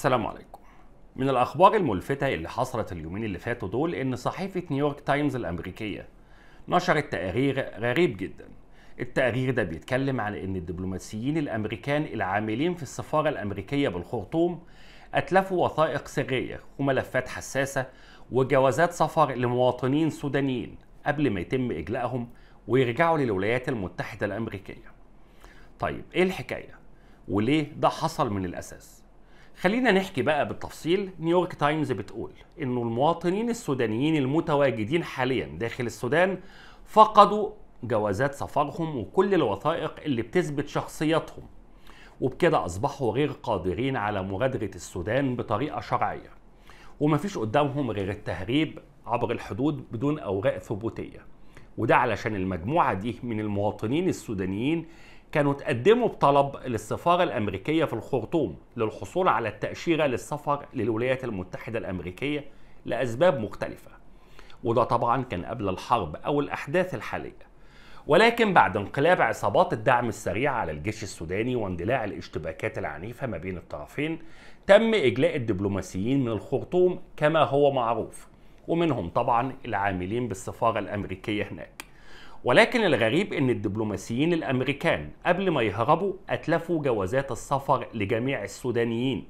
السلام عليكم من الأخبار الملفتة اللي حصلت اليومين اللي فاتوا دول إن صحيفة نيويورك تايمز الأمريكية نشرت تقرير غريب جدا التقرير ده بيتكلم عن إن الدبلوماسيين الأمريكان العاملين في السفارة الأمريكية بالخرطوم أتلفوا وثائق سرية وملفات حساسة وجوازات سفر لمواطنين سودانيين قبل ما يتم إجلائهم ويرجعوا للولايات المتحدة الأمريكية طيب إيه الحكاية؟ وليه ده حصل من الأساس؟ خلينا نحكي بقى بالتفصيل نيويورك تايمز بتقول انه المواطنين السودانيين المتواجدين حاليا داخل السودان فقدوا جوازات سفرهم وكل الوثائق اللي بتثبت شخصيتهم وبكده اصبحوا غير قادرين على مغادره السودان بطريقه شرعيه ومفيش قدامهم غير التهريب عبر الحدود بدون اوراق ثبوتيه وده علشان المجموعه دي من المواطنين السودانيين كانوا تقدموا بطلب للسفارة الأمريكية في الخرطوم للحصول على التأشيرة للسفر للولايات المتحدة الأمريكية لأسباب مختلفة وده طبعا كان قبل الحرب أو الأحداث الحالية ولكن بعد انقلاب عصابات الدعم السريع على الجيش السوداني واندلاع الاشتباكات العنيفة ما بين الطرفين تم إجلاء الدبلوماسيين من الخرطوم كما هو معروف ومنهم طبعا العاملين بالسفارة الأمريكية هناك ولكن الغريب ان الدبلوماسيين الامريكان قبل ما يهربوا اتلفوا جوازات السفر لجميع السودانيين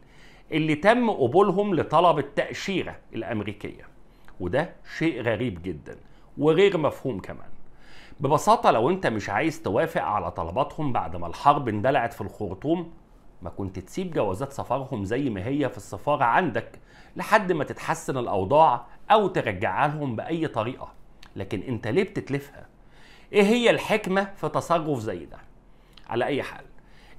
اللي تم قبولهم لطلب التأشيرة الامريكية وده شيء غريب جدا وغير مفهوم كمان ببساطة لو انت مش عايز توافق على طلباتهم بعد ما الحرب اندلعت في الخرطوم ما كنت تسيب جوازات سفرهم زي ما هي في السفارة عندك لحد ما تتحسن الأوضاع أو ترجعها لهم بأي طريقة لكن انت ليه بتتلفها؟ ايه هي الحكمه في تصرف زي ده على اي حال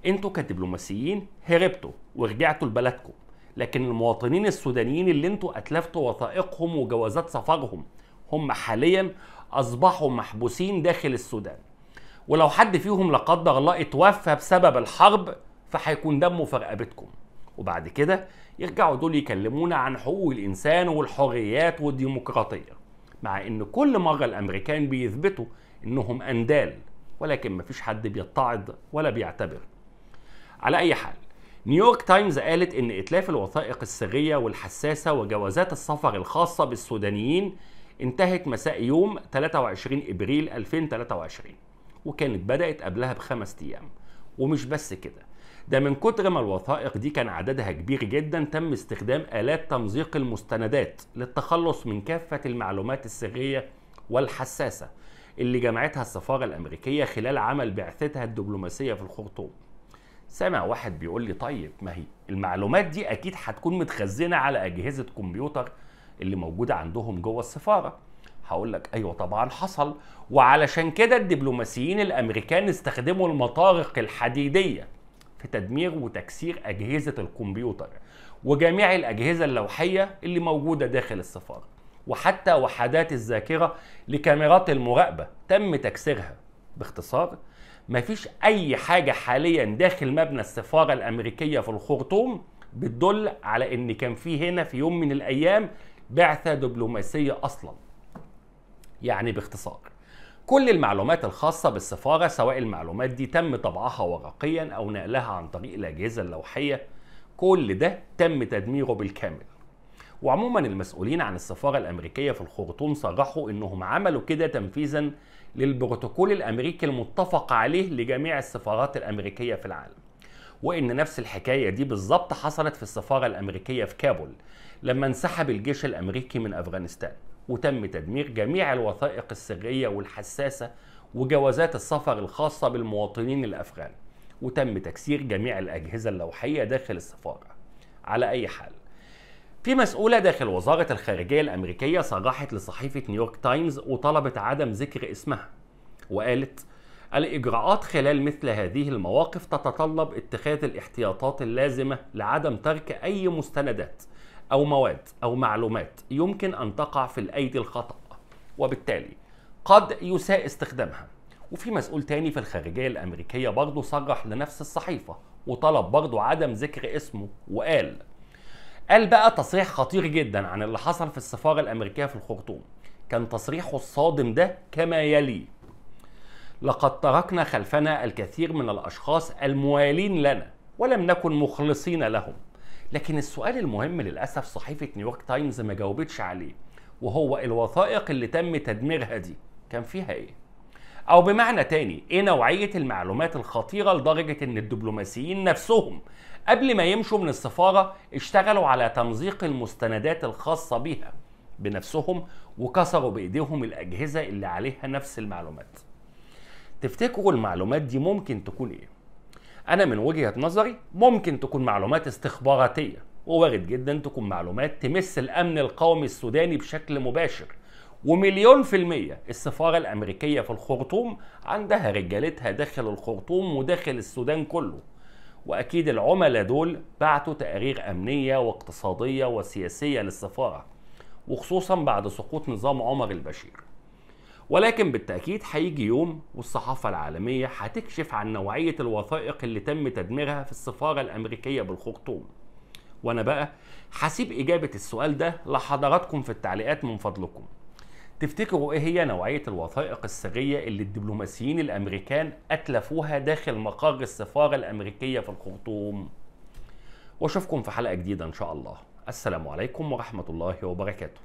انتوا كدبلوماسيين هربتوا ورجعتوا لبلدكم لكن المواطنين السودانيين اللي انتوا اتلفتوا وثائقهم وجوازات سفرهم هم حاليا اصبحوا محبوسين داخل السودان ولو حد فيهم لا قدر الله اتوفى بسبب الحرب فهيكون دمه في رقبتكم وبعد كده يرجعوا دول يكلمونا عن حقوق الانسان والحريات والديمقراطيه مع ان كل مره الامريكان بيثبتوا انهم اندال ولكن مفيش حد بيتعظ ولا بيعتبر على اي حال نيويورك تايمز قالت ان اتلاف الوثائق السريه والحساسه وجوازات السفر الخاصه بالسودانيين انتهت مساء يوم 23 ابريل 2023 وكانت بدات قبلها بخمس ايام ومش بس كده ده من كتر ما الوثائق دي كان عددها كبير جدا تم استخدام آلات تمزيق المستندات للتخلص من كافة المعلومات السرية والحساسة اللي جمعتها السفارة الأمريكية خلال عمل بعثتها الدبلوماسية في الخرطوم سامع واحد بيقول لي طيب ما هي المعلومات دي أكيد هتكون متخزنة على أجهزة كمبيوتر اللي موجودة عندهم جوه السفارة هقول لك ايوه طبعا حصل وعلشان كده الدبلوماسيين الامريكان استخدموا المطارق الحديديه في تدمير وتكسير اجهزه الكمبيوتر وجميع الاجهزه اللوحيه اللي موجوده داخل السفاره وحتى وحدات الذاكرة لكاميرات المراقبة تم تكسيرها باختصار مفيش أي حاجة حاليا داخل مبنى السفارة الأمريكية في الخرطوم بتدل على إن كان في هنا في يوم من الأيام بعثة دبلوماسية أصلا يعني باختصار كل المعلومات الخاصة بالسفارة سواء المعلومات دي تم طبعها ورقيا أو نقلها عن طريق الأجهزة اللوحية كل ده تم تدميره بالكامل وعموما المسؤولين عن السفارة الأمريكية في الخرطوم صرحوا أنهم عملوا كده تنفيذا للبروتوكول الأمريكي المتفق عليه لجميع السفارات الأمريكية في العالم وإن نفس الحكاية دي بالظبط حصلت في السفارة الأمريكية في كابول لما انسحب الجيش الأمريكي من أفغانستان وتم تدمير جميع الوثائق السرية والحساسة وجوازات السفر الخاصة بالمواطنين الأفغان وتم تكسير جميع الأجهزة اللوحية داخل السفارة على أي حال في مسؤولة داخل وزارة الخارجية الأمريكية صرحت لصحيفة نيويورك تايمز وطلبت عدم ذكر اسمها وقالت الإجراءات خلال مثل هذه المواقف تتطلب اتخاذ الاحتياطات اللازمة لعدم ترك أي مستندات أو مواد أو معلومات يمكن أن تقع في الأيدي الخطأ وبالتالي قد يساء استخدامها وفي مسؤول تاني في الخارجية الأمريكية برضه صرح لنفس الصحيفة وطلب برضه عدم ذكر اسمه وقال قال بقى تصريح خطير جدا عن اللي حصل في السفارة الأمريكية في الخرطوم كان تصريحه الصادم ده كما يلي لقد تركنا خلفنا الكثير من الأشخاص الموالين لنا ولم نكن مخلصين لهم لكن السؤال المهم للأسف صحيفة نيويورك تايمز ما جاوبتش عليه وهو الوثائق اللي تم تدميرها دي كان فيها ايه؟ أو بمعنى تاني ايه نوعية المعلومات الخطيرة لدرجة ان الدبلوماسيين نفسهم قبل ما يمشوا من السفارة اشتغلوا على تمزيق المستندات الخاصة بيها بنفسهم وكسروا بإيديهم الأجهزة اللي عليها نفس المعلومات تفتكروا المعلومات دي ممكن تكون إيه؟ أنا من وجهة نظري ممكن تكون معلومات استخباراتية ووارد جدا تكون معلومات تمس الأمن القومي السوداني بشكل مباشر ومليون في المية السفارة الأمريكية في الخرطوم عندها رجالتها داخل الخرطوم وداخل السودان كله واكيد العملاء دول بعتوا تقارير امنيه واقتصاديه وسياسيه للسفاره وخصوصا بعد سقوط نظام عمر البشير ولكن بالتاكيد هيجي يوم والصحافه العالميه هتكشف عن نوعيه الوثائق اللي تم تدميرها في السفاره الامريكيه بالخرطوم وانا بقى هسيب اجابه السؤال ده لحضراتكم في التعليقات من فضلكم تفتكروا ايه هي نوعيه الوثائق السريه اللي الدبلوماسيين الامريكان اتلفوها داخل مقر السفاره الامريكيه في الخرطوم واشوفكم في حلقه جديده ان شاء الله السلام عليكم ورحمه الله وبركاته